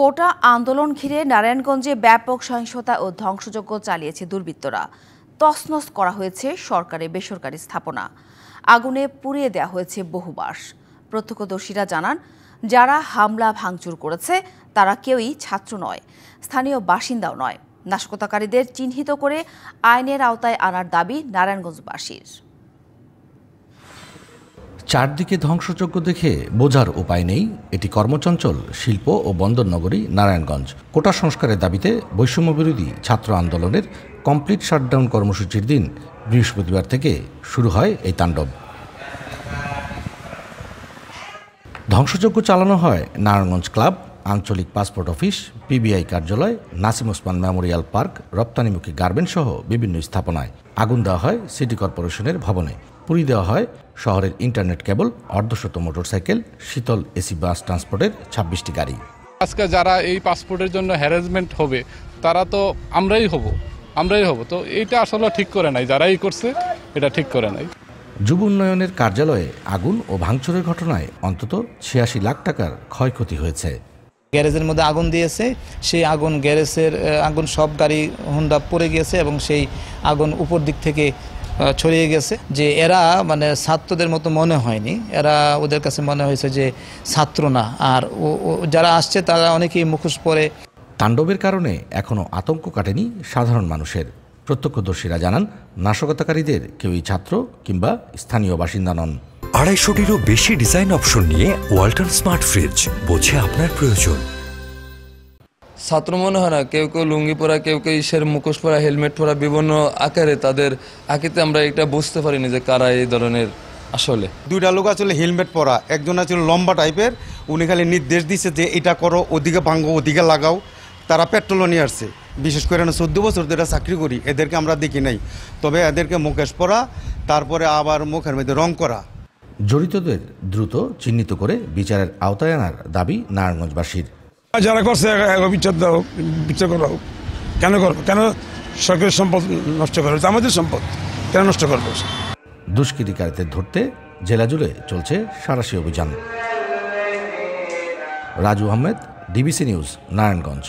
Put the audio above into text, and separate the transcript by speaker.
Speaker 1: কোটা আন্দোলন ঘিরে নারায়ণগঞ্জে ব্যাপক সহিংসতা ও ধ্বংসযজ্ঞ চালিয়েছে দুর্বৃত্তরা তসনস করা হয়েছে সরকারি বেসরকারি স্থাপনা আগুনে পুড়িয়ে দেওয়া হয়েছে বহুবাস প্রত্যক্ষদর্শীরা জানান যারা হামলা ভাঙচুর করেছে তারা কেউই ছাত্র নয় স্থানীয় বাসিন্দাও নয় নাশকতাকারীদের চিহ্নিত করে আইনের আওতায় আনার দাবি নারায়ণগঞ্জবাসীর
Speaker 2: চারদিকে ধ্বংসযজ্ঞ দেখে বোঝার উপায় নেই এটি কর্মচঞ্চল শিল্প ও বন্দর নগরী নারায়ণগঞ্জ কোটা সংস্কারের দাবিতে বৈষম্যবিরোধী ছাত্র আন্দোলনের কমপ্লিট শাটডাউন কর্মসূচির দিন বৃহস্পতিবার থেকে শুরু হয় এই তাণ্ডব ধ্বংসযজ্ঞ চালানো হয় নারায়ণগঞ্জ ক্লাব আঞ্চলিক পাসপোর্ট অফিস পিবিআই কার্যালয় নাসিম ওসমান মেমোরিয়াল পার্ক রপ্তানিমুখী গার্মেন্টসহ বিভিন্ন স্থাপনায় আগুন দেওয়া হয় সিটি কর্পোরেশনের ভবনে পুরি দেওয়া হয় শহরের ইন্টারনেট কেবল অর্ধশত মোটরসাইকেল শীতল এসি বাস ট্রান্সপোর্টের ছাব্বিশটি গাড়ি আজকে যারা এই পাসপোর্টের জন্য হ্যারাসমেন্ট হবে তারা তো আমরাই হব আমরাই হব তো এটা আসলে ঠিক করে নাই যারাই করছে এটা ঠিক করে নাই যুব উন্নয়নের কার্যালয়ে আগুন ও ভাঙচুরের ঘটনায় অন্তত ছিয়াশি লাখ টাকার ক্ষয়ক্ষতি হয়েছে
Speaker 1: গ্যারেজের মধ্যে আগুন দিয়েছে সেই আগুন গ্যারেজের আগুন সব গাড়ি হুন্ডা পড়ে গিয়েছে এবং সেই আগুন উপর দিক থেকে ছড়িয়ে গেছে যে এরা মানে ছাত্রদের মতো মনে হয়নি এরা ওদের কাছে মনে হয়েছে যে ছাত্র না আর যারা আসছে তারা অনেকেই
Speaker 2: মুখোশ পরে তাণ্ডবের কারণে এখনও আতঙ্ক কাটেনি সাধারণ মানুষের প্রত্যক্ষদর্শীরা জানান নাশকতাকারীদের কেউই ছাত্র কিংবা স্থানীয় বাসিন্দা নন আড়াইশোটিরও বেশি ডিজাইন অপশন নিয়ে ওয়াল্টন স্মার্ট ফ্রিজ বোঝে আপনার প্রয়োজন
Speaker 3: ছাত্র মনে হয় না কেউ কেউ লুঙ্গি পরা কেউ কেউ ইসের মুখোশ পরা হেলমেট পরা বিভিন্ন আকারে তাদের আঁকিতে আমরা এটা বুঝতে পারিনি যে কারা এই ধরনের আসলে দুইটা লোক আসলে হেলমেট পরা একজন আসলে লম্বা টাইপের উনি খালি নির্দেশ দিচ্ছে যে এটা করো ওদিকে ভাঙ্গো ওদিকে লাগাও তারা পেট্রোলও নিয়ে আসছে বিশেষ করে না চোদ্দ বছর যেটা চাকরি করি এদেরকে আমরা দেখি নাই তবে এদেরকে মুখেশ পরা তারপরে আবার মুখের মধ্যে রং করা
Speaker 2: জড়িতদের দ্রুত চিহ্নিত করে বিচারের আওতায় আনার দাবি নারায়ণগঞ্জবাসীর
Speaker 3: যারা করছে বিচার দাও বিচার করা হোক কেন করবো কেন সরকারের সম্পদ নষ্ট করবে আমাদের সম্পদ কেন নষ্ট করবো
Speaker 2: দুষ্কৃতিকারীদের ধরতে জেলা জুড়ে চলছে সারাশি অভিযান রাজু আহমেদ ডিবিসি নিউজ নারায়ণগঞ্জ